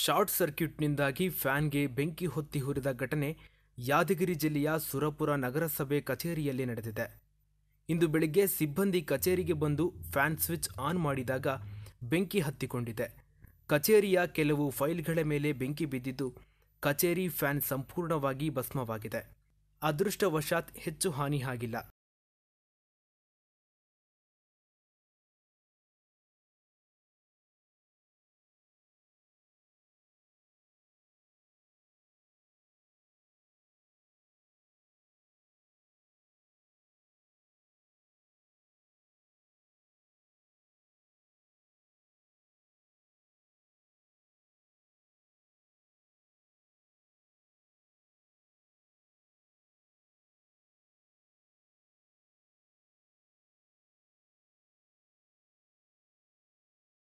short ಸರ್ಕ್ಯೂಟ್ನಿಂದಾಗಿ ಫ್ಯಾನ್ಗೆ ಬೆಂಕಿ ಹೊತ್ತಿ ಹುರಿದ ಘಟನೆ ಯಾದಗಿರಿ ಜಿಲ್ಲೆಯ ಸುರಪುರ ನಗರಸಭೆ ಕಚೇರಿಯಲ್ಲಿ ನಡೆದಿದೆ ಇಂದು ಬೆಳಿಗ್ಗೆ ಸಿಬ್ಬಂದಿ ಕಚೇರಿಗೆ ಬಂದು ಫ್ಯಾನ್ ಸ್ವಿಚ್ ಆನ್ ಮಾಡಿದಾಗ ಬೆಂಕಿ ಹತ್ತಿಕೊಂಡಿದೆ ಕಚೇರಿಯ ಕೆಲವು ಫೈಲ್ಗಳ ಮೇಲೆ ಬೆಂಕಿ ಬಿದ್ದಿದ್ದು ಕಚೇರಿ ಫ್ಯಾನ್ ಸಂಪೂರ್ಣವಾಗಿ ಭಸ್ಮವಾಗಿದೆ ಅದೃಷ್ಟವಶಾತ್ ಹೆಚ್ಚು ಹಾನಿ ಆಗಿಲ್ಲ